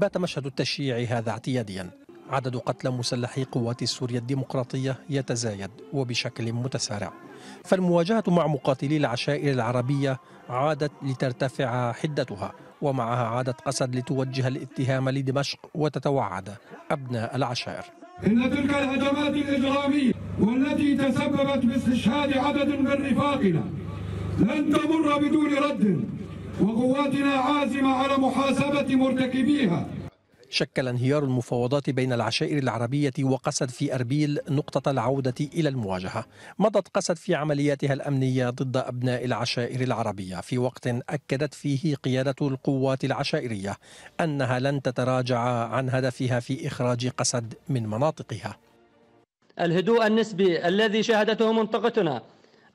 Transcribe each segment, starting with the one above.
بات مشهد التشييع هذا اعتياديا عدد قتلى مسلحي قوات سوريا الديمقراطية يتزايد وبشكل متسارع فالمواجهة مع مقاتلي العشائر العربية عادت لترتفع حدتها ومعها عادت أسد لتوجه الاتهام لدمشق وتتوعد أبناء العشائر إن تلك الهجمات الإجرامية والتي تسببت باستشهاد عدد من رفاقنا لن تمر بدون رد وقواتنا عازمة على محاسبة مرتكبيها شكل انهيار المفاوضات بين العشائر العربية وقسد في أربيل نقطة العودة إلى المواجهة مضت قسد في عملياتها الأمنية ضد أبناء العشائر العربية في وقت أكدت فيه قيادة القوات العشائرية أنها لن تتراجع عن هدفها في إخراج قسد من مناطقها الهدوء النسبي الذي شهدته منطقتنا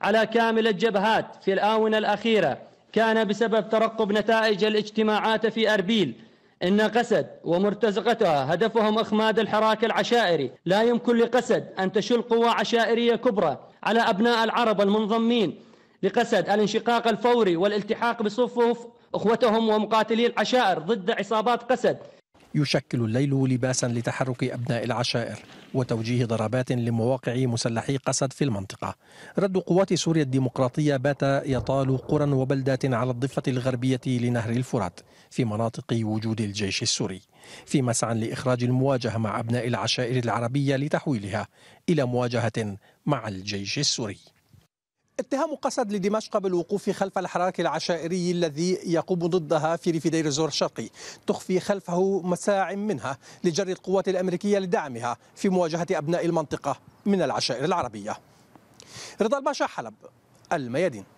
على كامل الجبهات في الآونة الأخيرة كان بسبب ترقب نتائج الاجتماعات في أربيل إن قسد ومرتزقتها هدفهم إخماد الحراك العشائري لا يمكن لقسد أن تشل قوى عشائرية كبرى على أبناء العرب المنضمين لقسد الانشقاق الفوري والالتحاق بصفوف أخوتهم ومقاتلي العشائر ضد عصابات قسد يشكل الليل لباسا لتحرك أبناء العشائر وتوجيه ضربات لمواقع مسلحي قسد في المنطقة رد قوات سوريا الديمقراطية بات يطال قرى وبلدات على الضفة الغربية لنهر الفرات في مناطق وجود الجيش السوري في مسعى لإخراج المواجهة مع أبناء العشائر العربية لتحويلها إلى مواجهة مع الجيش السوري اتهام قسد لدمشق بالوقوف خلف الحراك العشائري الذي يقوم ضدها في ريف دير الزور الشرقي تخفي خلفه مساع منها لجر القوات الأمريكية لدعمها في مواجهة أبناء المنطقة من العشائر العربية رضا الباشا حلب الميادين